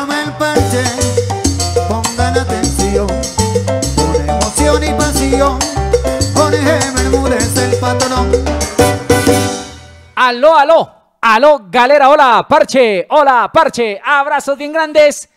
el parche, pongan atención, con emoción y pasión, Jorge Bermúdez el Aló, aló, aló, galera, hola, parche, hola, parche, abrazos bien grandes.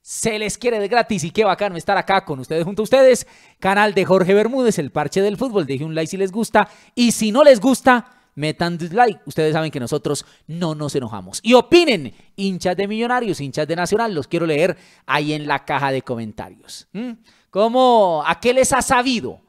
Se les quiere de gratis y qué bacano estar acá con ustedes, junto a ustedes. Canal de Jorge Bermúdez, el parche del fútbol. Deje un like si les gusta y si no les gusta, metan dislike. Ustedes saben que nosotros no nos enojamos. Y opinen, hinchas de Millonarios, hinchas de Nacional, los quiero leer ahí en la caja de comentarios. ¿Mm? ¿Cómo, a qué les ha sabido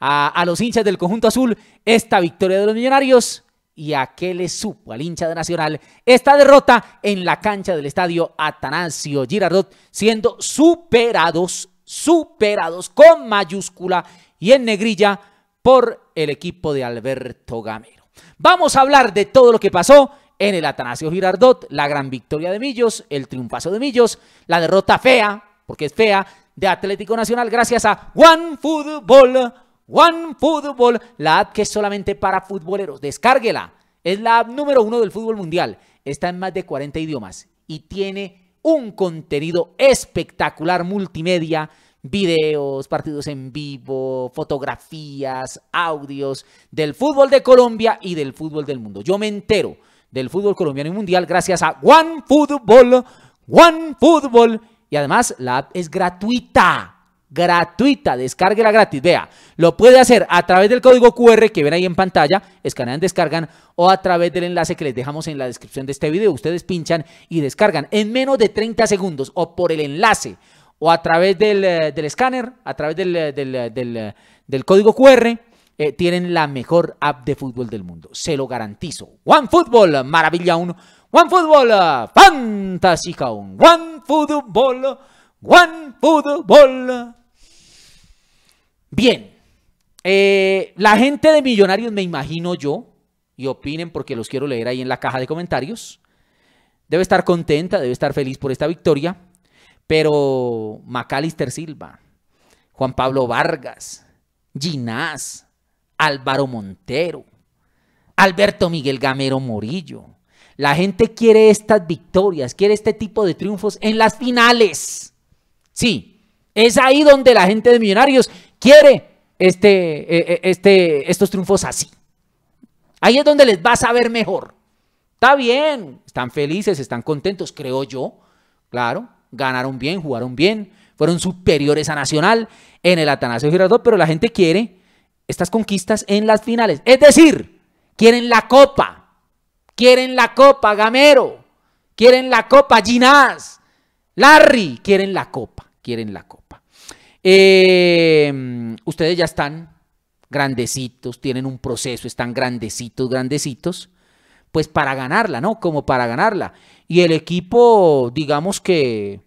a, los hinchas del conjunto azul esta victoria de los Millonarios? y a qué les supo al hincha de Nacional esta derrota en la cancha del estadio Atanasio Girardot, siendo superados, superados con mayúscula y en negrilla por el equipo de Alberto Gámez Vamos a hablar de todo lo que pasó en el Atanasio Girardot, la gran victoria de Millos, el triunfazo de Millos, la derrota fea, porque es fea, de Atlético Nacional gracias a One Football. One Football, la app que es solamente para futboleros. Descárguela. Es la app número uno del fútbol mundial. Está en más de 40 idiomas y tiene un contenido espectacular multimedia videos, partidos en vivo, fotografías, audios del fútbol de Colombia y del fútbol del mundo. Yo me entero del fútbol colombiano y mundial gracias a One Football, One Football y además la app es gratuita. Gratuita, descárguela gratis. Vea, lo puede hacer a través del código QR que ven ahí en pantalla, escanean, descargan, o a través del enlace que les dejamos en la descripción de este video. Ustedes pinchan y descargan en menos de 30 segundos o por el enlace o a través eh, del, escáner, a través del, eh, eh, código QR, tienen la mejor app de fútbol del mundo. Se lo garantizo. One OneFootball, maravilla uno. OneFootball, fantástica Football, one Football. Bien. la gente de Millonarios, me imagino yo, y opinen porque los quiero leer ahí en la caja de comentarios, debe estar contenta, debe estar feliz por esta victoria. Pero Macalister Silva, Juan Pablo Vargas, Ginás, Álvaro Montero, Alberto Miguel Gamero Morillo. La gente quiere estas victorias, quiere este tipo de triunfos en las finales. Sí, es ahí donde la gente de Millonarios quiere este, eh, eh, este, estos triunfos así. Ahí es donde les va a saber mejor. Está bien, están felices, están contentos, creo yo, claro ganaron bien, jugaron bien, fueron superiores a Nacional en el Atanasio Girardot, pero la gente quiere estas conquistas en las finales. Es decir, quieren la copa, quieren la copa, Gamero, quieren la copa, Ginás, Larry, quieren la copa, quieren la copa. Eh, ustedes ya están grandecitos, tienen un proceso, están grandecitos, grandecitos pues para ganarla, ¿no? Como para ganarla. Y el equipo, digamos que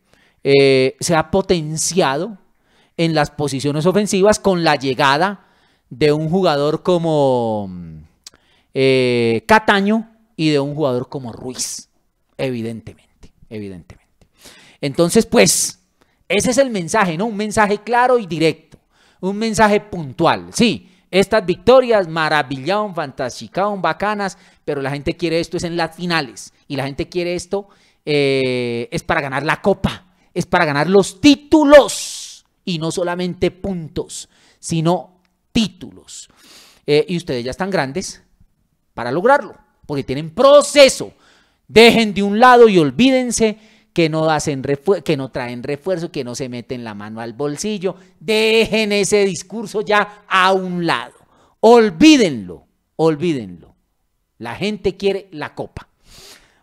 eh, se ha potenciado en las posiciones ofensivas con la llegada de un jugador como eh, Cataño y de un jugador como Ruiz, evidentemente, evidentemente. Entonces, pues, ese es el mensaje, ¿no? Un mensaje claro y directo, un mensaje puntual, sí. Estas victorias maravillaron, fantásticas, bacanas, pero la gente quiere esto es en las finales y la gente quiere esto eh, es para ganar la copa, es para ganar los títulos y no solamente puntos, sino títulos. Eh, y ustedes ya están grandes para lograrlo, porque tienen proceso. Dejen de un lado y olvídense que no, que no traen refuerzo, que no se meten la mano al bolsillo. Dejen ese discurso ya a un lado. Olvídenlo, olvídenlo. La gente quiere la copa.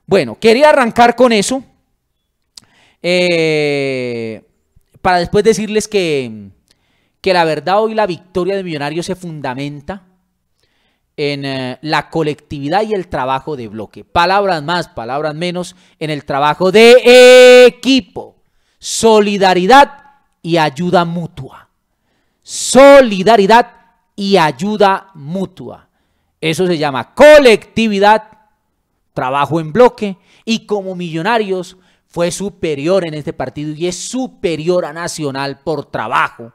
Bueno, quería arrancar con eso. Eh, para después decirles que, que la verdad hoy la victoria de Millonarios se fundamenta en eh, la colectividad y el trabajo de bloque. Palabras más, palabras menos, en el trabajo de equipo. Solidaridad y ayuda mutua. Solidaridad y ayuda mutua. Eso se llama colectividad, trabajo en bloque y como millonarios fue superior en este partido y es superior a Nacional por trabajo,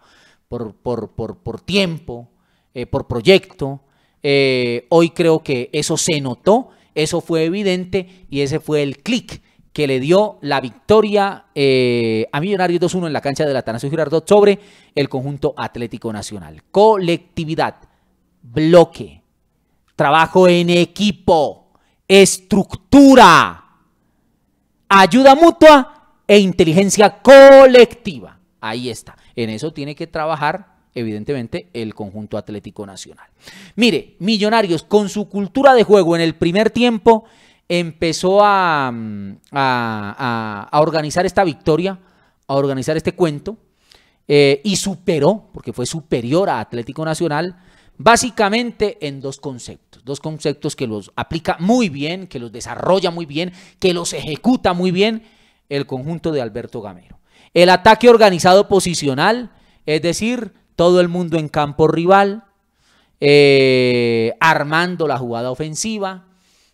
por, tiempo, eh, por proyecto, eh, hoy creo que eso se notó, eso fue evidente y ese fue el clic que le dio la victoria eh, a Millonarios 2-1 en la cancha la Atanasio Girardot sobre el conjunto Atlético Nacional. Colectividad, bloque, trabajo en equipo, estructura, ayuda mutua e inteligencia colectiva. Ahí está. En eso tiene que trabajar evidentemente, el conjunto Atlético Nacional. Mire, Millonarios, con su cultura de juego en el primer tiempo, empezó a, mm, organizar esta victoria, a organizar este cuento, eh, y superó, porque fue superior a Atlético Nacional, básicamente en dos conceptos, dos conceptos que los aplica muy bien, que los desarrolla muy bien, que los ejecuta muy bien el conjunto de Alberto Gamero. El ataque organizado posicional, es decir, todo el mundo en campo rival, eh, armando la jugada ofensiva,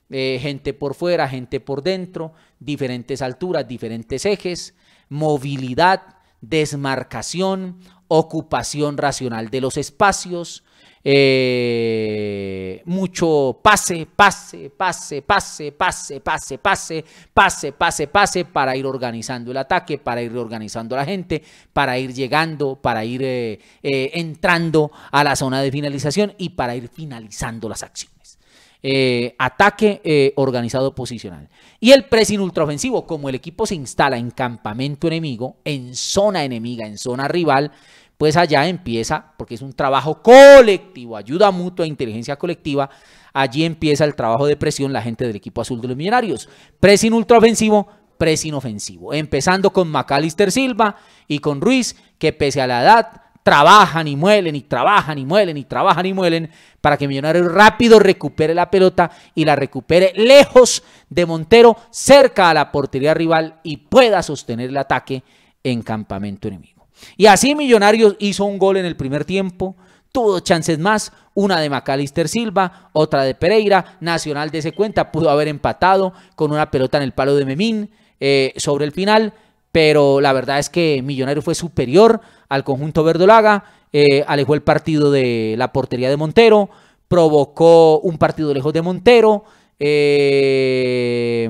eh, gente por fuera, gente por dentro, diferentes alturas, diferentes ejes, movilidad, desmarcación, ocupación racional de los espacios, eh, mucho pase, pase, pase, pase, pase, pase, pase, pase, pase, pase, para ir organizando el ataque, para ir organizando a la gente, para ir llegando, para ir eh, eh, entrando a la zona de finalización y para ir finalizando las acciones. Eh, ataque organizado posicional. Y el pressing ultraofensivo, como el equipo se instala en campamento enemigo, en zona enemiga, en zona rival, pues allá empieza, porque es un trabajo colectivo, ayuda mutua, inteligencia colectiva, allí empieza el trabajo de presión la gente del equipo azul de los millonarios. Pressing ultraofensivo, presin ofensivo, empezando con Macalister Silva y con Ruiz, que pese a la edad trabajan y muelen y trabajan y muelen y trabajan y muelen para que Millonarios rápido recupere la pelota y la recupere lejos de Montero, cerca a la portería rival y pueda sostener el ataque en campamento enemigo. Y así Millonarios hizo un gol en el primer tiempo, tuvo chances más, una de Macalister Silva, otra de Pereira, Nacional de ese cuenta, pudo haber empatado con una pelota en el palo de Memín eh, sobre el final, pero la verdad es que Millonarios fue superior al conjunto verdolaga, eh, alejó el partido de la portería de Montero, provocó un partido lejos de Montero, eh,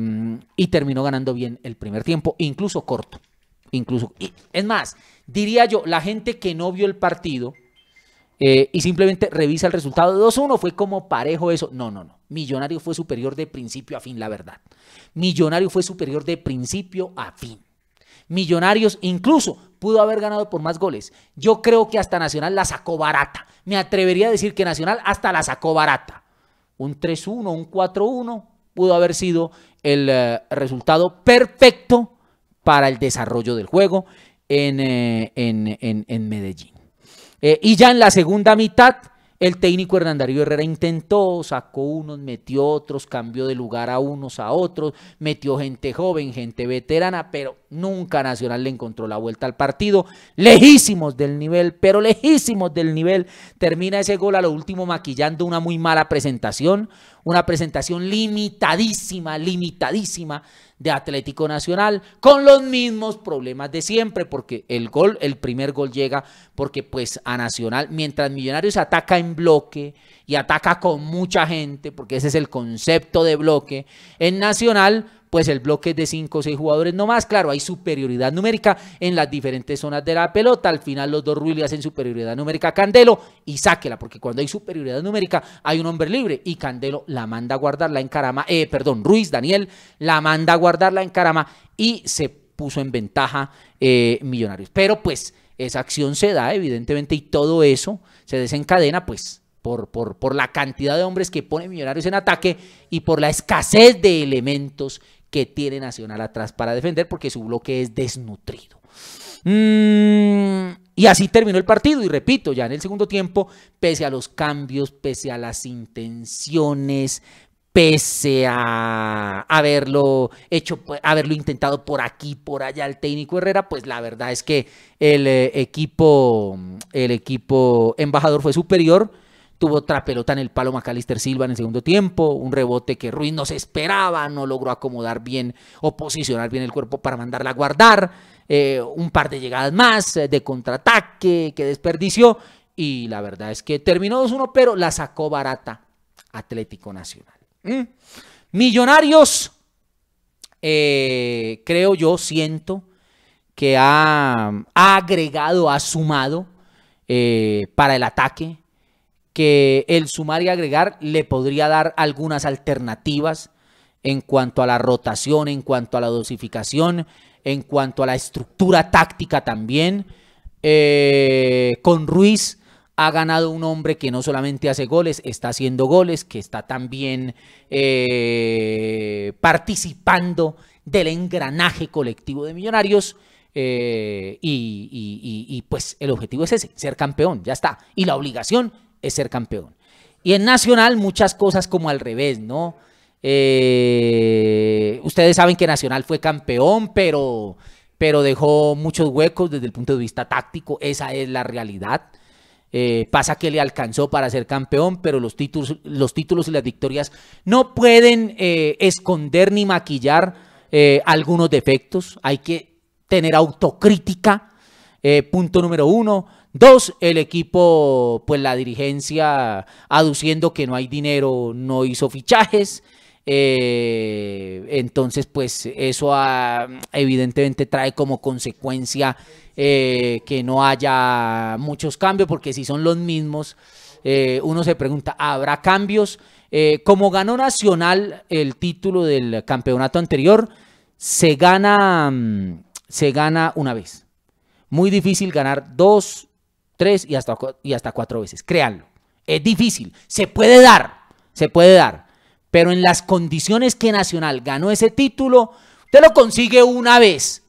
y terminó ganando bien el primer tiempo, incluso corto incluso, es más, diría yo, la gente que no vio el partido eh, y simplemente revisa el resultado 2-1, fue como parejo eso. No, no, no. Millonario fue superior de principio a fin, la verdad. Millonario fue superior de principio a fin. Millonarios incluso pudo haber ganado por más goles. Yo creo que hasta Nacional la sacó barata. Me atrevería a decir que Nacional hasta la sacó barata. Un 3-1, un 4-1 pudo haber sido el eh, resultado perfecto para el desarrollo del juego en, eh, Medellín. Eh, y ya en la segunda mitad, el técnico Hernán Darío Herrera intentó, sacó unos, metió otros, cambió de lugar a unos a otros, metió gente joven, gente veterana, pero nunca Nacional le encontró la vuelta al partido. Lejísimos del nivel, pero lejísimos del nivel. Termina ese gol a lo último maquillando una muy mala presentación, una presentación limitadísima, limitadísima de Atlético Nacional, con los mismos problemas de siempre, porque el gol, el primer gol llega, porque pues a Nacional, mientras Millonarios ataca en bloque y ataca con mucha gente, porque ese es el concepto de bloque, en Nacional pues el bloque es de 5 o 6 jugadores no más. Claro, hay superioridad numérica en las diferentes zonas de la pelota. Al final los dos Ruiz hacen superioridad numérica a Candelo y sáquela, porque cuando hay superioridad numérica hay un hombre libre y Candelo la manda a guardarla en carama, eh, perdón, Ruiz, Daniel, la manda a guardarla en carama y se puso en ventaja eh, Millonarios. Pero pues esa acción se da, evidentemente, y todo eso se desencadena, pues, por, por, por, la cantidad de hombres que pone Millonarios en ataque y por la escasez de elementos que tiene Nacional atrás para defender porque su bloque es desnutrido. Mm, y así terminó el partido. Y repito, ya en el segundo tiempo, pese a los cambios, pese a las intenciones, pese a haberlo hecho, haberlo intentado por aquí, por allá el técnico Herrera, pues la verdad es que el eh, equipo, el equipo embajador fue superior Tuvo otra pelota en el palo Macalister Silva en el segundo tiempo, un rebote que Ruiz no se esperaba, no logró acomodar bien o posicionar bien el cuerpo para mandarla a guardar, eh, un par de llegadas más eh, de contraataque que desperdició y la verdad es que terminó 2-1 pero la sacó barata Atlético Nacional. ¿Mm? Millonarios, eh, creo yo, siento que ha, agregado, ha sumado para el ataque que el sumar y agregar le podría dar algunas alternativas en cuanto a la rotación, en cuanto a la dosificación, en cuanto a la estructura táctica también. Eh, con Ruiz ha ganado un hombre que no solamente hace goles, está haciendo goles, que está también eh, participando del engranaje colectivo de millonarios. Eh, y, y pues el objetivo es ese, ser campeón, ya está. Y la obligación es ser campeón. Y en Nacional muchas cosas como al revés, ¿no? Eh, ustedes saben que Nacional fue campeón, pero, pero dejó muchos huecos desde el punto de vista táctico, esa es la realidad. Eh, pasa que le alcanzó para ser campeón, pero los títulos, los títulos y las victorias no pueden eh, esconder ni maquillar algunos defectos, hay que tener autocrítica, punto número uno. Dos, el equipo, pues la dirigencia aduciendo que no hay dinero, no hizo fichajes. Eh, entonces, pues eso ah, evidentemente trae como consecuencia eh, que no haya muchos cambios, porque si son los mismos, eh, uno se pregunta, ¿habrá cambios? como ganó Nacional el título del campeonato anterior, se gana, mm, se gana una vez. Muy difícil ganar dos tres y hasta, y hasta cuatro veces. Créanlo. Es difícil. Se puede dar. Se puede dar. Pero en las condiciones que Nacional ganó ese título, usted lo consigue una vez.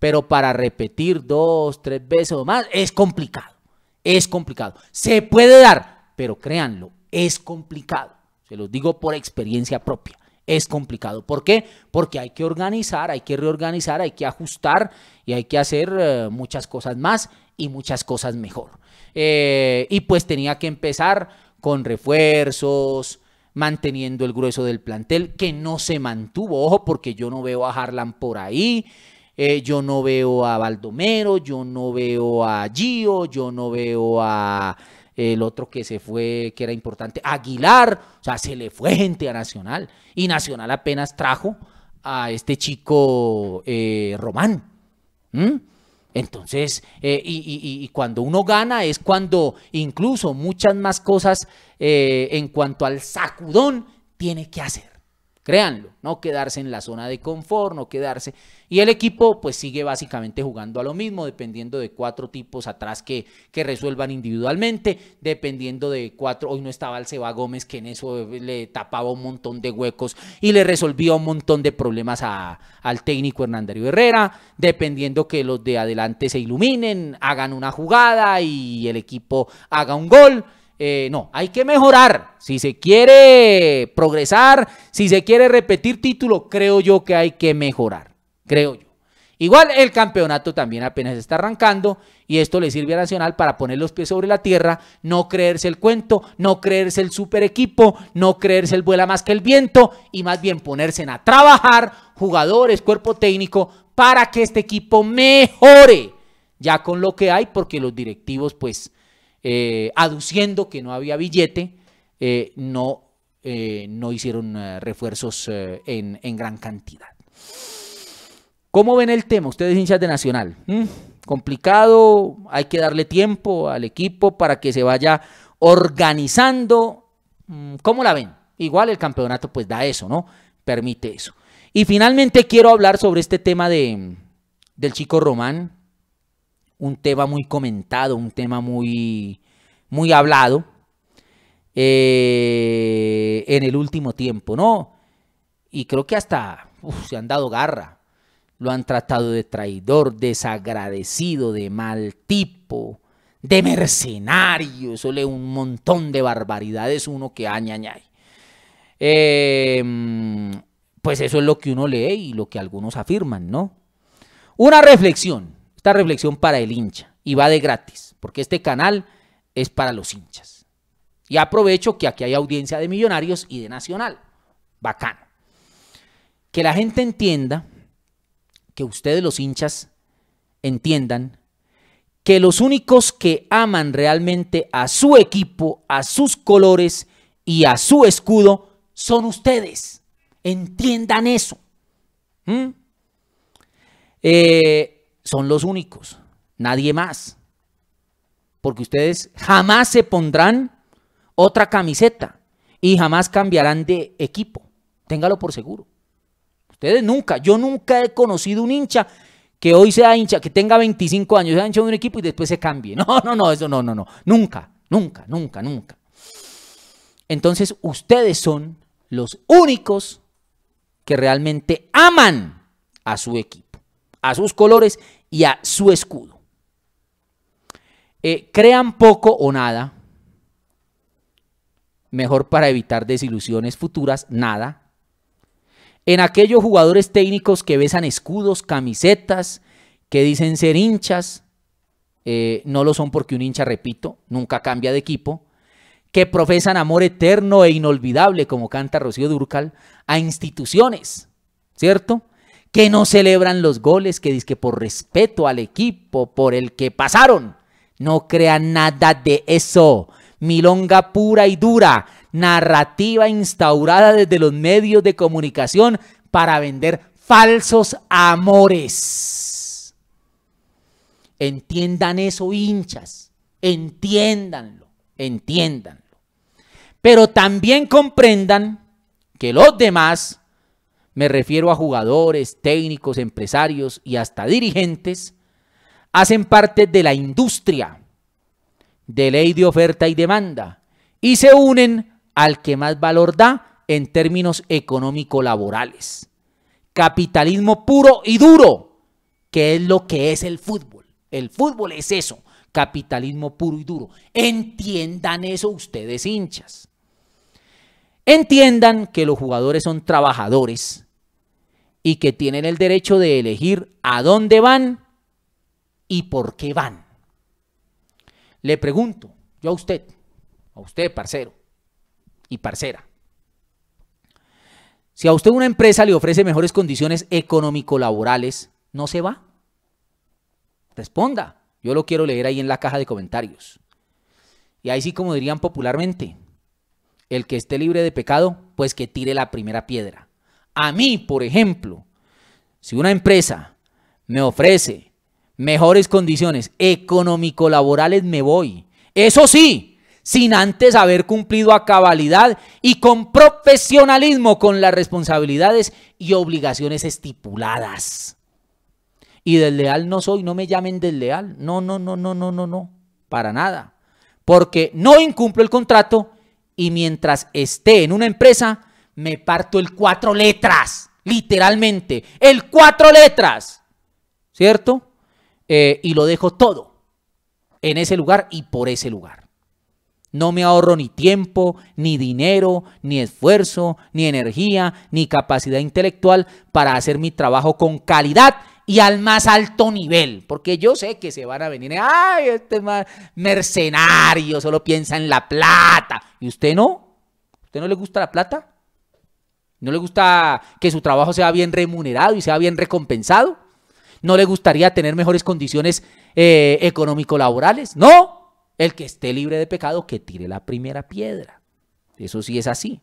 Pero para repetir dos, tres veces o más, es complicado. Es complicado. Se puede dar, pero créanlo, es complicado. Se los digo por experiencia propia. Es complicado. ¿Por qué? Porque hay que organizar, hay que reorganizar, hay que ajustar y hay que hacer eh, muchas cosas más y muchas cosas mejor. Eh, y pues tenía que empezar con refuerzos, manteniendo el grueso del plantel, que no se mantuvo. Ojo, porque yo no veo a Harlan por ahí, eh, yo no veo a Baldomero, yo no veo a Gio, yo no veo a el otro que se fue, que era importante, Aguilar, o sea, se le fue gente a Nacional. Y Nacional apenas trajo a este chico eh, Román. ¿Mm? Entonces, eh, y, cuando uno gana es cuando incluso muchas más cosas eh, en cuanto al sacudón tiene que hacer. Créanlo, no quedarse en la zona de confort, no quedarse. Y el equipo pues sigue básicamente jugando a lo mismo, dependiendo de cuatro tipos atrás que, que resuelvan individualmente, dependiendo de cuatro. Hoy no estaba el Seba Gómez que en eso le tapaba un montón de huecos y le resolvía un montón de problemas a, al técnico Hernandario Herrera, dependiendo que los de adelante se iluminen, hagan una jugada y el equipo haga un gol. Eh, no, hay que mejorar. Si se quiere progresar, si se quiere repetir título, creo yo que hay que mejorar. Creo yo. Igual el campeonato también apenas está arrancando y esto le sirve a Nacional para poner los pies sobre la tierra, no creerse el cuento, no creerse el super equipo, no creerse el vuela más que el viento y más bien ponerse a trabajar jugadores, cuerpo técnico para que este equipo mejore ya con lo que hay porque los directivos pues eh, aduciendo que no había billete, eh, no, eh, no hicieron refuerzos en, gran cantidad. ¿Cómo ven el tema? Ustedes hinchas de Nacional. Complicado, hay que darle tiempo al equipo para que se vaya organizando. Mm, ¿Cómo la ven? Igual el campeonato pues da eso, ¿no? Permite eso. Y finalmente quiero hablar sobre este tema del chico Román, un tema muy comentado, un tema muy, muy hablado eh, en el último tiempo, ¿no? Y creo que hasta se han dado garra. Lo han tratado de traidor, desagradecido, de mal tipo, de mercenario. Eso lee un montón de barbaridades uno que añañay. Em, pues eso es lo que uno lee y lo que algunos afirman, ¿no? Una reflexión. Esta reflexión para el hincha y va de gratis, porque este canal es para los hinchas. Y aprovecho que aquí hay audiencia de millonarios y de nacional. Bacano. Que la gente entienda, que ustedes los hinchas entiendan que los únicos que aman realmente a su equipo, a sus colores y a su escudo son ustedes. Entiendan eso. ¿Mm? Eh, son los únicos, nadie más. Porque ustedes jamás se pondrán otra camiseta y jamás cambiarán de equipo. Téngalo por seguro. Ustedes nunca, yo nunca he conocido un hincha que hoy sea hincha, que tenga 25 años, sea hincha de un equipo y después se cambie. No, no, no, eso no, no, no. Nunca, nunca, nunca, nunca. Entonces ustedes son los únicos que realmente aman a su equipo a sus colores y a su escudo. Eh, crean poco o nada, mejor para evitar desilusiones futuras, nada. En aquellos jugadores técnicos que besan escudos, camisetas, que dicen ser hinchas, eh, no lo son porque un hincha, repito, nunca cambia de equipo, que profesan amor eterno e inolvidable, como canta Rocío Durcal, a instituciones, ¿cierto? que no celebran los goles, que dice que por respeto al equipo, por el que pasaron. No crean nada de eso. Milonga pura y dura, narrativa instaurada desde los medios de comunicación para vender falsos amores. Entiendan eso, hinchas. Entiéndanlo, entiéndanlo. Pero también comprendan que los demás me refiero a jugadores, técnicos, empresarios y hasta dirigentes, hacen parte de la industria de ley de oferta y demanda y se unen al que más valor da en términos económico-laborales. Capitalismo puro y duro, que es lo que es el fútbol. El fútbol es eso, capitalismo puro y duro. Entiendan eso ustedes hinchas entiendan que los jugadores son trabajadores y que tienen el derecho de elegir a dónde van y por qué van. Le pregunto, yo a usted, a usted, parcero y parcera, si a usted una empresa le ofrece mejores condiciones económico-laborales, ¿no se va? Responda, yo lo quiero leer ahí en la caja de comentarios. Y ahí sí, como dirían popularmente, el que esté libre de pecado, pues que tire la primera piedra. A mí, por ejemplo, si una empresa me ofrece mejores condiciones económico-laborales, me voy. Eso sí, sin antes haber cumplido a cabalidad y con profesionalismo con las responsabilidades y obligaciones estipuladas. Y desleal no soy, no me llamen desleal. No, no, no, no, no, no, no, para nada. Porque no incumplo el contrato y mientras esté en una empresa, me parto el cuatro letras, literalmente, el cuatro letras, ¿cierto? Eh, y lo dejo todo en ese lugar y por ese lugar. No me ahorro ni tiempo, ni dinero, ni esfuerzo, ni energía, ni capacidad intelectual para hacer mi trabajo con calidad y al más alto nivel, porque yo sé que se van a venir, ay, este mercenario, solo piensa en la plata. ¿Y usted no? ¿Usted no le gusta la plata? ¿No le gusta que su trabajo sea bien remunerado y sea bien recompensado? ¿No le gustaría tener mejores condiciones eh, económico-laborales? No. El que esté libre de pecado, que tire la primera piedra. Eso sí es así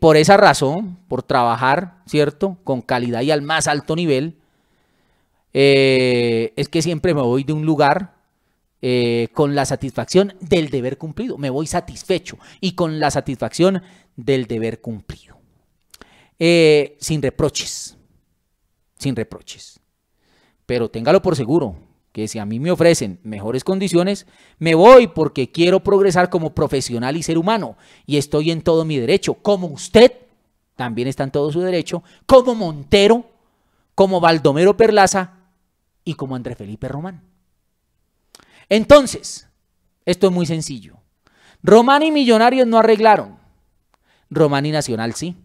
por esa razón, por trabajar, ¿cierto? Con calidad y al más alto nivel, eh, es que siempre me voy de un lugar eh, con la satisfacción del deber cumplido, me voy satisfecho y con la satisfacción del deber cumplido. Eh, sin reproches, sin reproches. Pero téngalo por seguro, que si a mí me ofrecen mejores condiciones, me voy porque quiero progresar como profesional y ser humano y estoy en todo mi derecho, como usted también está en todo su derecho, como Montero, como Baldomero Perlaza y como André Felipe Román. Entonces, esto es muy sencillo. Román y Millonarios no arreglaron. Román y Nacional sí.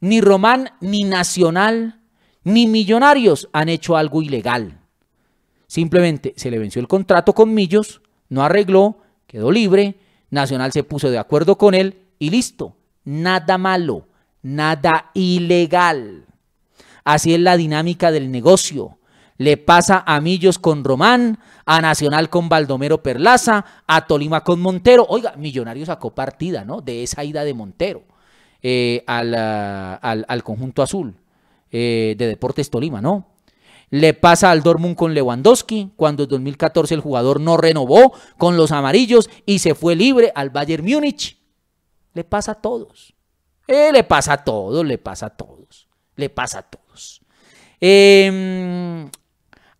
Ni Román, ni Nacional, ni Millonarios han hecho algo ilegal. Simplemente se le venció el contrato con Millos, no arregló, quedó libre, Nacional se puso de acuerdo con él y listo. Nada malo, nada ilegal. Así es la dinámica del negocio. Le pasa a Millos con Román, a Nacional con Baldomero Perlaza, a Tolima con Montero. Oiga, Millonario sacó partida, ¿no? De esa ida de Montero eh, ah, al, conjunto azul eh, de Deportes Tolima, ¿no? Le pasa al Dortmund con Lewandowski, cuando en 2014 el jugador no renovó con los amarillos y se fue libre al Bayern Múnich. Le pasa a todos. Eh, le pasa a todos, le pasa a todos, le pasa a todos. Em,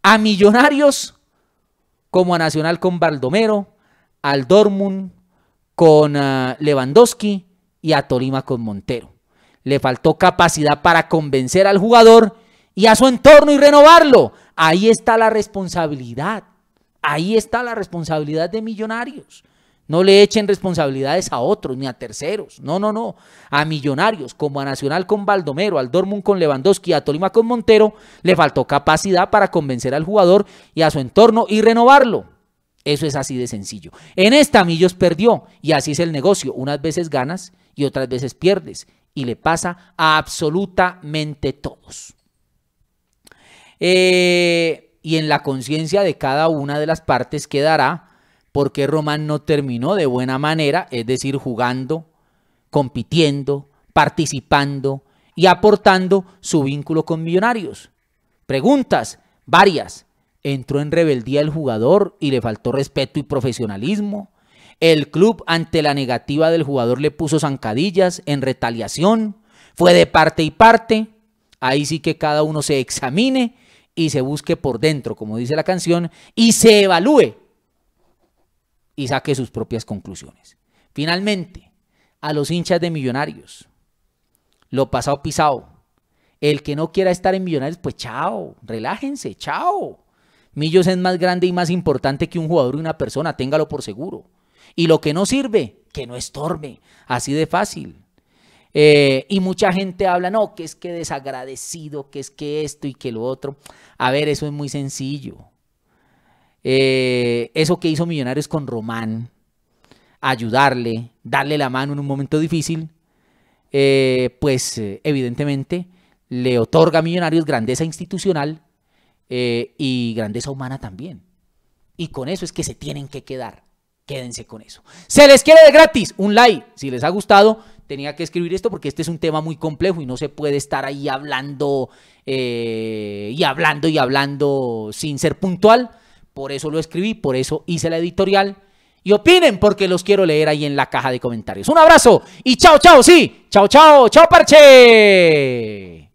a Millonarios, como a Nacional con Baldomero, al Dortmund con ah, Lewandowski y a Tolima con Montero. Le faltó capacidad para convencer al jugador y a su entorno y renovarlo. Ahí está la responsabilidad. Ahí está la responsabilidad de millonarios. No le echen responsabilidades a otros ni a terceros. No, no, no. A millonarios, como a Nacional con Baldomero, al Dortmund con Lewandowski, a Tolima con Montero, le faltó capacidad para convencer al jugador y a su entorno y renovarlo. Eso es así de sencillo. En esta Millos perdió y así es el negocio. Unas veces ganas y otras veces pierdes. Y le pasa a absolutamente todos. Eh, y en la conciencia de cada una de las partes quedará por qué Román no terminó de buena manera, es decir, jugando, compitiendo, participando y aportando su vínculo con Millonarios. Preguntas, varias. ¿Entró en rebeldía el jugador y le faltó respeto y profesionalismo? ¿El club ante la negativa del jugador le puso zancadillas en retaliación? ¿Fue de parte y parte? Ahí sí que cada uno se examine y se busque por dentro, como dice la canción, y se evalúe y saque sus propias conclusiones. Finalmente, a los hinchas de Millonarios, lo pasado pisado, el que no quiera estar en Millonarios, pues chao, relájense, chao. Millos es más grande y más importante que un jugador y una persona, téngalo por seguro. Y lo que no sirve, que no estorbe, así de fácil. Eh, y mucha gente habla, no, que es que desagradecido, que es que esto y que lo otro. A ver, eso es muy sencillo. Eh, eso que hizo Millonarios con Román, ayudarle, darle la mano en un momento difícil, eh, pues evidentemente le otorga a Millonarios grandeza institucional y grandeza humana también. Y con eso es que se tienen que quedar. Quédense con eso. Se les quiere de gratis. Un like si les ha gustado tenía que escribir esto porque este es un tema muy complejo y no se puede estar ahí hablando eh, y hablando y hablando sin ser puntual. Por eso lo escribí, por eso hice la editorial. Y opinen porque los quiero leer ahí en la caja de comentarios. Un abrazo y chao, chao, sí. Chao, chao, chao, parche.